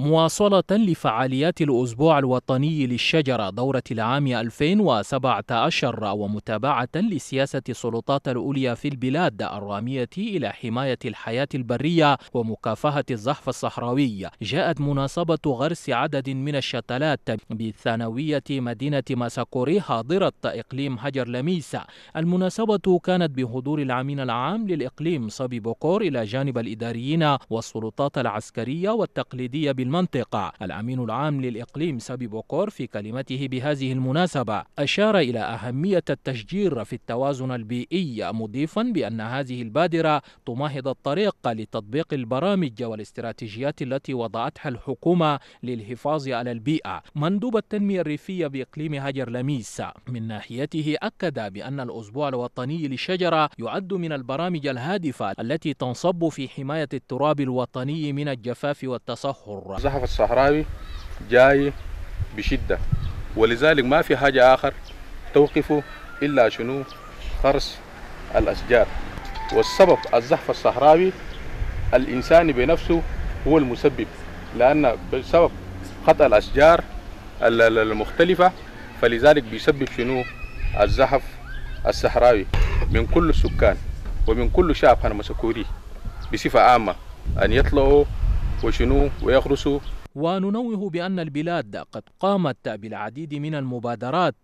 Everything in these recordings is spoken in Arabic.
مواصلة لفعاليات الأسبوع الوطني للشجرة دورة العام 2017 ومتابعة لسياسة السلطات الأولية في البلاد الرامية إلى حماية الحياة البرية ومكافحة الزحف الصحراوي جاءت مناسبة غرس عدد من الشتلات بثانوية مدينة ماساكوري حاضرة إقليم هجر لميسا المناسبة كانت بحضور العامين العام للإقليم صبي بوكور إلى جانب الإداريين والسلطات العسكرية والتقليدية بال المنطقة الأمين العام للإقليم سابي بوكور في كلمته بهذه المناسبة أشار إلى أهمية التشجير في التوازن البيئي مضيفا بأن هذه البادرة تمهد الطريق لتطبيق البرامج والاستراتيجيات التي وضعتها الحكومة للحفاظ على البيئة مندوب التنمية الريفية بإقليم هاجر لميس من ناحيته أكد بأن الأسبوع الوطني للشجرة يعد من البرامج الهادفة التي تنصب في حماية التراب الوطني من الجفاف والتصحر الزحف الصحراوي جاي بشدة ولذلك ما في حاجة آخر توقفه إلا شنو خرس الأشجار والسبب الزحف الصحراوي الإنسان بنفسه هو المسبب لأن بسبب خطأ الأشجار المختلفة فلذلك بيسبب شنو الزحف الصحراوي من كل السكان ومن كل شعب مسكوري بصفة عامة أن يطلعوا وشنو ويخرسوا وننوه بأن البلاد قد قامت بالعديد من المبادرات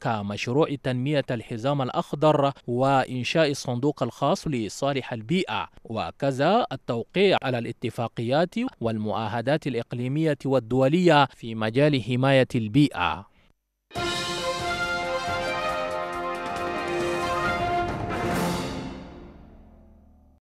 كمشروع تنمية الحزام الأخضر وإنشاء الصندوق الخاص لصالح البيئة وكذا التوقيع على الاتفاقيات والمعاهدات الإقليمية والدولية في مجال حماية البيئة